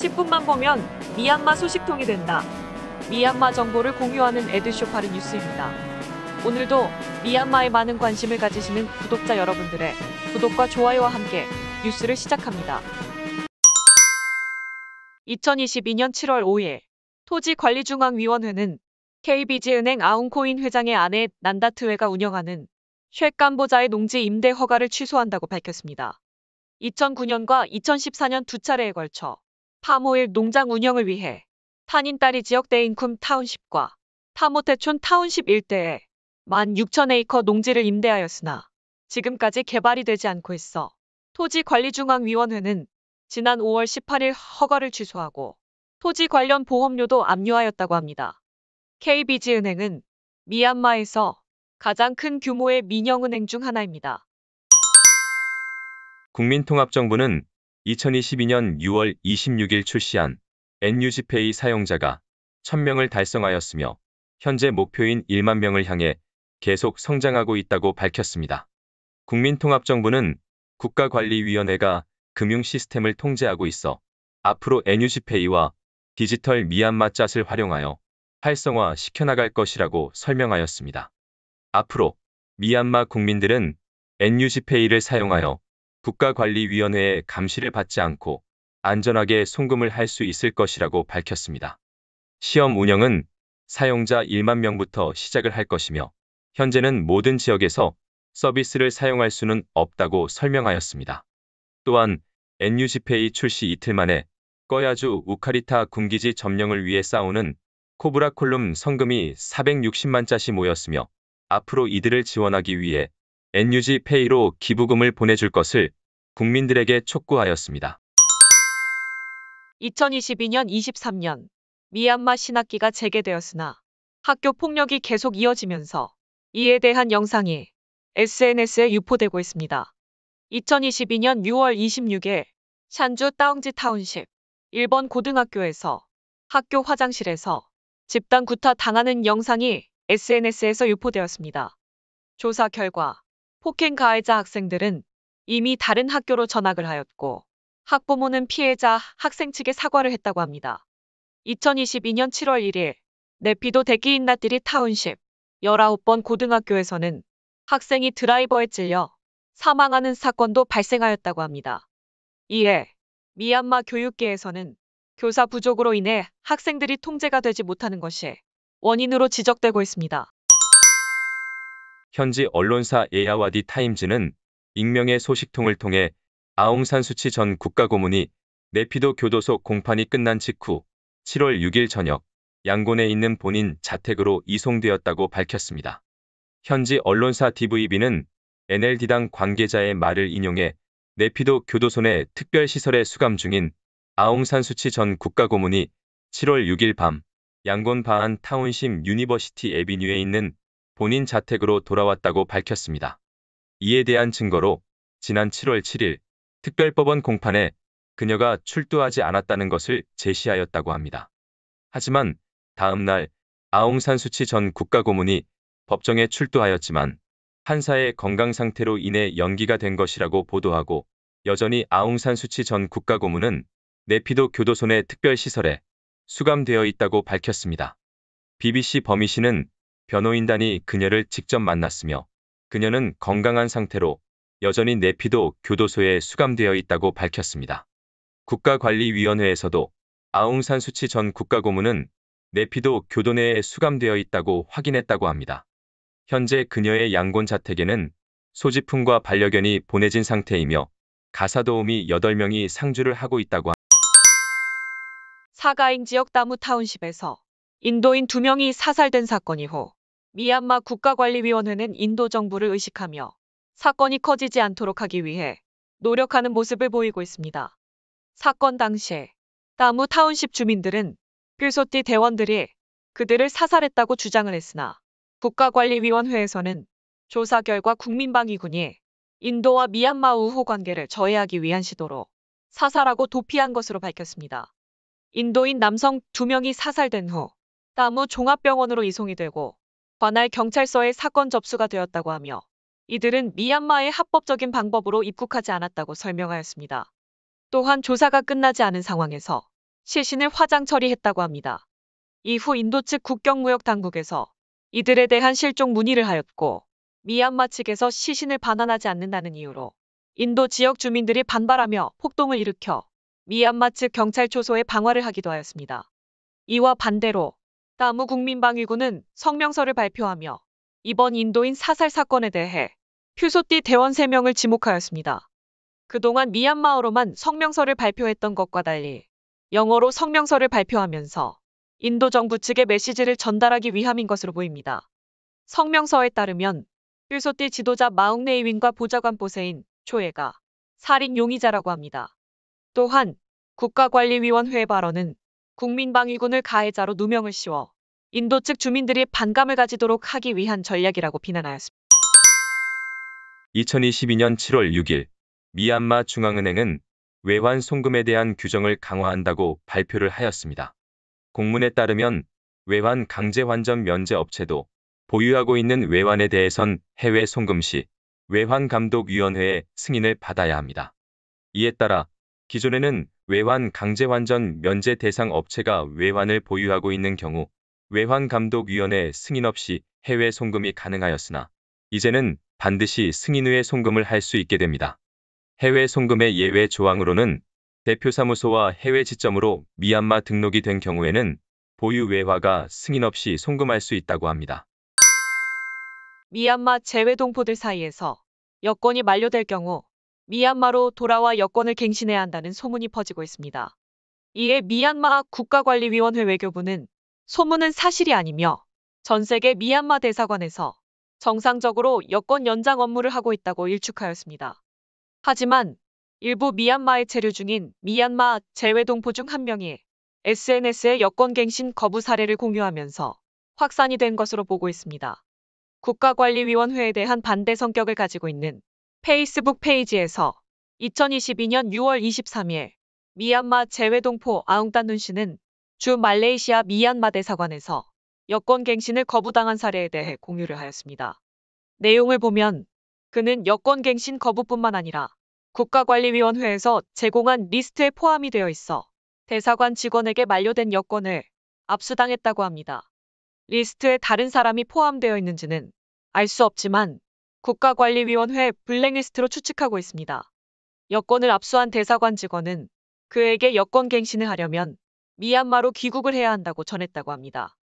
10분만 보면 미얀마 소식통이 된다. 미얀마 정보를 공유하는 에드쇼파르 뉴스입니다. 오늘도 미얀마에 많은 관심을 가지시는 구독자 여러분들의 구독과 좋아요와 함께 뉴스를 시작합니다. 2022년 7월 5일 토지관리중앙위원회는 KBG은행 아웅코인 회장의 아내 난다트웨가 운영하는 쉐 캄보자의 농지 임대 허가를 취소한다고 밝혔습니다. 2009년과 2014년 두 차례에 걸쳐 파모일 농장 운영을 위해 탄인다리 지역대 인쿰 타운십과 타모테촌 타운십 일대에 16,000에이커 농지를 임대하였으나 지금까지 개발이 되지 않고 있어 토지관리중앙위원회는 지난 5월 18일 허가를 취소하고 토지 관련 보험료도 압류하였다고 합니다. KBG은행은 미얀마에서 가장 큰 규모의 민영은행 중 하나입니다. 국민통합정부는 2022년 6월 26일 출시한 NUGPay 사용자가 1000명을 달성하였으며 현재 목표인 1만 명을 향해 계속 성장하고 있다고 밝혔습니다. 국민통합정부는 국가관리위원회가 금융시스템을 통제하고 있어 앞으로 NUGPay와 디지털 미얀마 잣을 활용하여 활성화 시켜나갈 것이라고 설명하였습니다. 앞으로 미얀마 국민들은 NUGPay를 사용하여 국가관리위원회의 감시를 받지 않고 안전하게 송금을 할 수 있을 것이라고 밝혔습니다. 시험 운영은 사용자 1만 명부터 시작을 할 것이며 현재는 모든 지역에서 서비스를 사용할 수는 없다고 설명하였습니다. 또한 NUG페이 출시 이틀 만에 꺼야주 우카리타 군기지 점령을 위해 싸우는 코브라 콜룸 성금이 460만 자시 모였으며 앞으로 이들을 지원하기 위해 NUG 페이로 기부금을 보내줄 것을 국민들에게 촉구하였습니다. 2022년 23년 미얀마 신학기가 재개되었으나 학교 폭력이 계속 이어지면서 이에 대한 영상이 SNS에 유포되고 있습니다. 2022년 6월 26일 샨주 따옹지 타운십 일본 고등학교에서 학교 화장실에서 집단 구타 당하는 영상이 SNS에서 유포되었습니다. 조사 결과 폭행 가해자 학생들은 이미 다른 학교로 전학을 하였고 학부모는 피해자 학생 측에 사과를 했다고 합니다. 2022년 7월 1일 내피도 대기인 나들이 타운십 19번 고등학교에서는 학생이 드라이버에 찔려 사망하는 사건도 발생하였다고 합니다. 이에 미얀마 교육계에서는 교사 부족으로 인해 학생들이 통제가 되지 못하는 것이 원인으로 지적되고 있습니다. 현지 언론사 예야와디 타임즈는 익명의 소식통을 통해 아웅산 수치 전 국가고문이 네피도 교도소 공판이 끝난 직후 7월 6일 저녁 양곤에 있는 본인 자택으로 이송되었다고 밝혔습니다. 현지 언론사 DVB는 NLD당 관계자의 말을 인용해 네피도 교도소 내 특별시설에 수감 중인 아웅산 수치 전 국가고문이 7월 6일 밤 양곤 바한 타운심 유니버시티 에비뉴에 있는 본인 자택으로 돌아왔다고 밝혔습니다. 이에 대한 증거로 지난 7월 7일 특별법원 공판에 그녀가 출두하지 않았다는 것을 제시하였다고 합니다. 하지만 다음 날 아웅산 수치 전 국가고문이 법정에 출두하였지만 판사의 건강 상태로 인해 연기가 된 것이라고 보도하고 여전히 아웅산 수치 전 국가고문은 내피도 교도소내 특별시설에 수감되어 있다고 밝혔습니다. BBC 범위 씨는 변호인단이 그녀를 직접 만났으며 그녀는 건강한 상태로 여전히 내피도 교도소에 수감되어 있다고 밝혔습니다. 국가관리위원회에서도 아웅산 수치 전 국가고문은 내피도 교도 내에 수감되어 있다고 확인했다고 합니다. 현재 그녀의 양곤 자택에는 소지품과 반려견이 보내진 상태이며 가사도우미 8명이 상주를 하고 있다고 합니다. 사가인 지역 다무 타운십에서 인도인 2명이 사살된 사건 이후 미얀마 국가관리위원회는 인도 정부를 의식하며 사건이 커지지 않도록 하기 위해 노력하는 모습을 보이고 있습니다. 사건 당시에 다무 타운십 주민들은 필소띠 대원들이 그들을 사살했다고 주장을 했으나 국가관리위원회에서는 조사 결과 국민방위군이 인도와 미얀마 우호 관계를 저해하기 위한 시도로 사살하고 도피한 것으로 밝혔습니다. 인도인 남성 2명이 사살된 후 다무 종합병원으로 이송이 되고 관할 경찰서에 사건 접수가 되었다고 하며 이들은 미얀마의 합법적인 방법으로 입국하지 않았다고 설명하였습니다. 또한 조사가 끝나지 않은 상황에서 시신을 화장 처리했다고 합니다. 이후 인도 측 국경무역 당국에서 이들에 대한 실종 문의를 하였고 미얀마 측에서 시신을 반환하지 않는다는 이유로 인도 지역 주민들이 반발하며 폭동을 일으켜 미얀마 측 경찰 초소에 방화를 하기도 하였습니다. 이와 반대로 따무 국민방위군은 성명서를 발표하며 이번 인도인 사살 사건에 대해 휴소띠 대원 3명을 지목하였습니다. 그동안 미얀마어로만 성명서를 발표했던 것과 달리 영어로 성명서를 발표하면서 인도 정부 측의 메시지를 전달하기 위함인 것으로 보입니다. 성명서에 따르면 휴소띠 지도자 마웅네이윈과 보좌관 보세인 초에가 살인 용의자라고 합니다. 또한 국가관리위원회 의 발언은 국민방위군을 가해자로 누명을 씌워 인도 측 주민들이 반감을 가지도록 하기 위한 전략이라고 비난하였습니다. 2022년 7월 6일 미얀마 중앙은행은 외환 송금에 대한 규정을 강화한다고 발표를 하였습니다. 공문에 따르면 외환 강제 환전 면제 업체도 보유하고 있는 외환에 대해선 해외 송금 시 외환 감독 위원회의 승인을 받아야 합니다. 이에 따라 기존에는 외환 강제환전 면제 대상 업체가 외환을 보유하고 있는 경우 외환감독위원회 승인 없이 해외 송금이 가능하였으나 이제는 반드시 승인 후에 송금을 할 수 있게 됩니다. 해외 송금의 예외 조항으로는 대표사무소와 해외 지점으로 미얀마 등록이 된 경우에는 보유 외화가 승인 없이 송금할 수 있다고 합니다. 미얀마 재외 동포들 사이에서 여권이 만료될 경우 미얀마로 돌아와 여권을 갱신해야 한다는 소문이 퍼지고 있습니다. 이에 미얀마 국가관리위원회 외교부는 소문은 사실이 아니며 전 세계 미얀마 대사관에서 정상적으로 여권 연장 업무를 하고 있다고 일축하였습니다. 하지만 일부 미얀마에 체류 중인 미얀마 재외동포 중 한 명이 SNS에 여권 갱신 거부 사례를 공유하면서 확산이 된 것으로 보고 있습니다. 국가관리위원회에 대한 반대 성격을 가지고 있는 페이스북 페이지에서 2022년 6월 23일 미얀마 재외동포 아웅딴눈 씨는 주 말레이시아 미얀마 대사관에서 여권 갱신을 거부당한 사례에 대해 공유를 하였습니다. 내용을 보면 그는 여권 갱신 거부뿐만 아니라 국가관리위원회에서 제공한 리스트에 포함이 되어 있어 대사관 직원에게 만료된 여권을 압수당했다고 합니다. 리스트에 다른 사람이 포함되어 있는지는 알 수 없지만 국가관리위원회 블랙리스트로 추측하고 있습니다. 여권을 압수한 대사관 직원은 그에게 여권 갱신을 하려면 미얀마로 귀국을 해야 한다고 전했다고 합니다.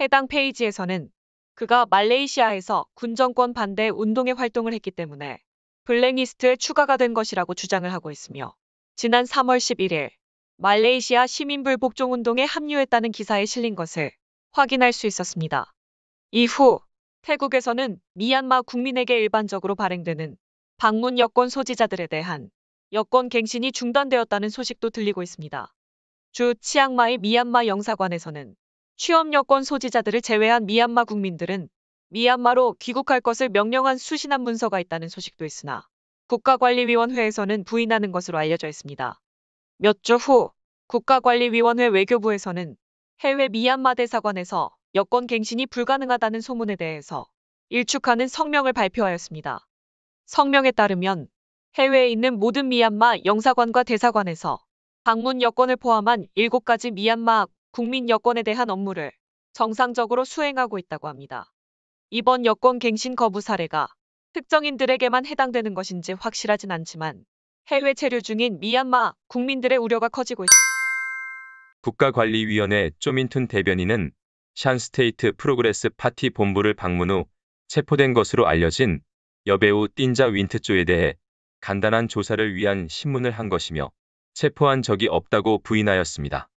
해당 페이지에서는 그가 말레이시아에서 군정권 반대 운동의 활동을 했기 때문에 블랙리스트에 추가가 된 것이라고 주장을 하고 있으며 지난 3월 11일 말레이시아 시민불복종운동에 합류했다는 기사에 실린 것을 확인할 수 있었습니다. 이후 태국에서는 미얀마 국민에게 일반적으로 발행되는 방문 여권 소지자들에 대한 여권 갱신이 중단되었다는 소식도 들리고 있습니다. 주 치앙마이 미얀마 영사관에서는 취업 여권 소지자들을 제외한 미얀마 국민들은 미얀마로 귀국할 것을 명령한 수신한 문서가 있다는 소식도 있으나 국가관리위원회에서는 부인하는 것으로 알려져 있습니다. 몇 주 후 국가관리위원회 외교부에서는 해외 미얀마 대사관에서 여권 갱신이 불가능하다는 소문에 대해서 일축하는 성명을 발표하였습니다. 성명에 따르면 해외에 있는 모든 미얀마 영사관과 대사관에서 방문 여권을 포함한 7가지 미얀마 국민 여권에 대한 업무를 정상적으로 수행하고 있다고 합니다. 이번 여권 갱신 거부 사례가 특정인들에게만 해당되는 것인지 확실하진 않지만 해외 체류 중인 미얀마 국민들의 우려가 커지고 있습니다. 국가관리위원회 쪼민툰 대변인은 샨스테이트 프로그레스 파티 본부를 방문 후 체포된 것으로 알려진 여배우 틴자 윈트조에 대해 간단한 조사를 위한 신문을 한 것이며 체포한 적이 없다고 부인하였습니다.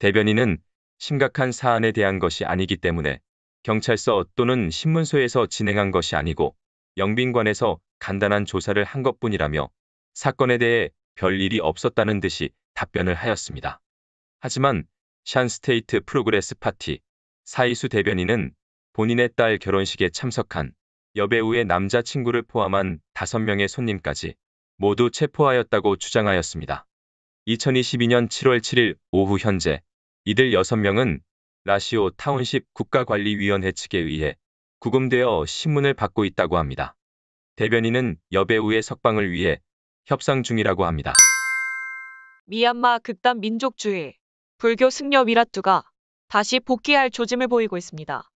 대변인은 심각한 사안에 대한 것이 아니기 때문에 경찰서 또는 신문소에서 진행한 것이 아니고 영빈관에서 간단한 조사를 한 것뿐이라며 사건에 대해 별 일이 없었다는 듯이 답변을 하였습니다. 하지만 샨스테이트 프로그레스 파티 사이수 대변인은 본인의 딸 결혼식에 참석한 여배우의 남자친구를 포함한 5명의 손님까지 모두 체포하였다고 주장하였습니다. 2022년 7월 7일 오후 현재 이들 6명은 라시오 타운십 국가관리위원회 측에 의해 구금되어 신문을 받고 있다고 합니다. 대변인은 여배우의 석방을 위해 협상 중이라고 합니다. 미얀마 극단 민족주의 불교 승려 위라투가 다시 복귀할 조짐을 보이고 있습니다.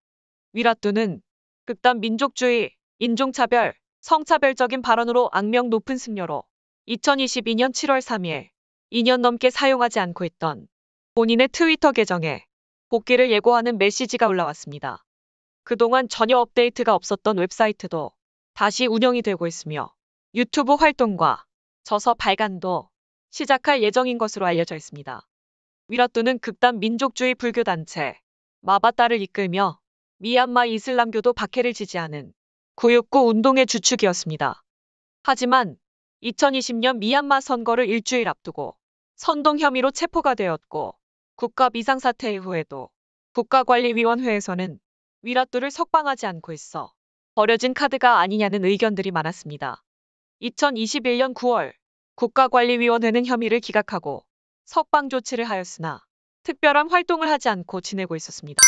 위라뚜는 극단 민족주의, 인종차별, 성차별적인 발언으로 악명 높은 승려로 2022년 7월 3일 2년 넘게 사용하지 않고 있던 본인의 트위터 계정에 복귀를 예고하는 메시지가 올라왔습니다. 그동안 전혀 업데이트가 없었던 웹사이트도 다시 운영이 되고 있으며 유튜브 활동과 저서 발간도 시작할 예정인 것으로 알려져 있습니다. 위라또는 극단 민족주의 불교단체 마바따를 이끌며 미얀마 이슬람교도 박해를 지지하는 구육구 운동의 주축이었습니다. 하지만 2020년 미얀마 선거를 일주일 앞두고 선동 혐의로 체포가 되었고 국가 비상사태 이후에도 국가관리위원회에서는 위라또를 석방하지 않고 있어 버려진 카드가 아니냐는 의견들이 많았습니다. 2021년 9월 국가관리위원회는 혐의를 기각하고 석방 조치를 하였으나 특별한 활동을 하지 않고 지내고 있었습니다.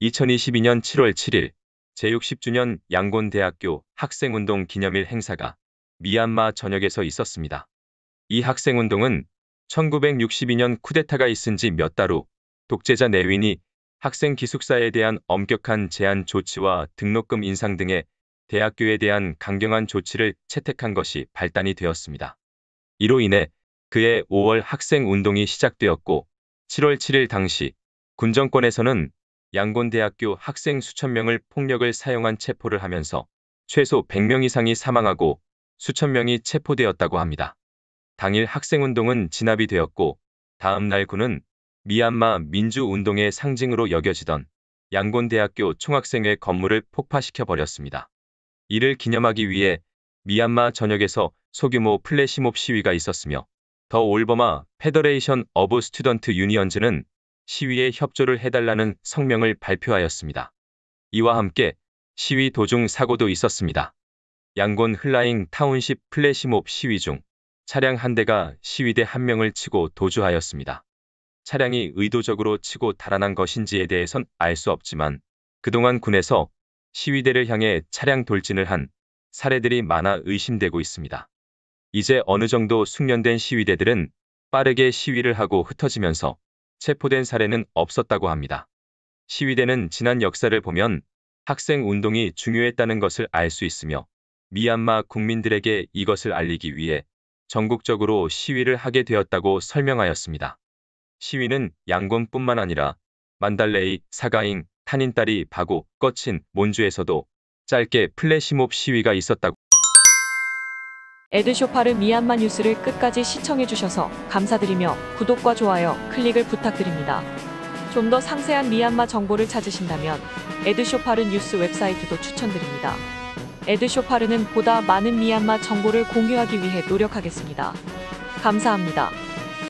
2022년 7월 7일 제60주년 양곤대학교 학생운동 기념일 행사가 미얀마 전역에서 있었습니다. 이 학생운동은 1962년 쿠데타가 있은 지 몇 달 후 독재자 내윈이 학생 기숙사에 대한 엄격한 제한 조치와 등록금 인상 등의 대학교에 대한 강경한 조치를 채택한 것이 발단이 되었습니다. 이로 인해 그해 5월 학생운동이 시작되었고 7월 7일 당시 군정권에서는 양곤대학교 학생 수천명을 폭력을 사용한 체포를 하면서 최소 100명 이상이 사망하고 수천명이 체포되었다고 합니다. 당일 학생운동은 진압이 되었고 다음 날 군은 미얀마 민주운동의 상징으로 여겨지던 양곤대학교 총학생회 건물을 폭파시켜 버렸습니다. 이를 기념하기 위해 미얀마 전역에서 소규모 플래시몹 시위가 있었으며 더 올버마 페더레이션 어브 스튜던트 유니언즈는 시위에 협조를 해달라는 성명을 발표하였습니다. 이와 함께 시위 도중 사고도 있었습니다. 양곤 흘라잉 타운십 플래시몹 시위 중 차량 한 대가 시위대 한 명을 치고 도주하였습니다. 차량이 의도적으로 치고 달아난 것인지에 대해선 알 수 없지만 그동안 군에서 시위대를 향해 차량 돌진을 한 사례들이 많아 의심되고 있습니다. 이제 어느 정도 숙련된 시위대들은 빠르게 시위를 하고 흩어지면서 체포된 사례는 없었다고 합니다. 시위대는 지난 역사를 보면 학생 운동이 중요했다는 것을 알 수 있으며 미얀마 국민들에게 이것을 알리기 위해 전국적으로 시위를 하게 되었다고 설명하였습니다. 시위는 양곤뿐만 아니라 만달레이, 사가잉, 탄인따리, 바고, 꺼친, 몬주에서도 짧게 플래시몹 시위가 있었다고 에드쇼파르 미얀마 뉴스를 끝까지 시청해주셔서 감사드리며 구독과 좋아요, 클릭을 부탁드립니다. 좀 더 상세한 미얀마 정보를 찾으신다면 에드쇼파르 뉴스 웹사이트도 추천드립니다. 에드쇼파르는 보다 많은 미얀마 정보를 공유하기 위해 노력하겠습니다. 감사합니다.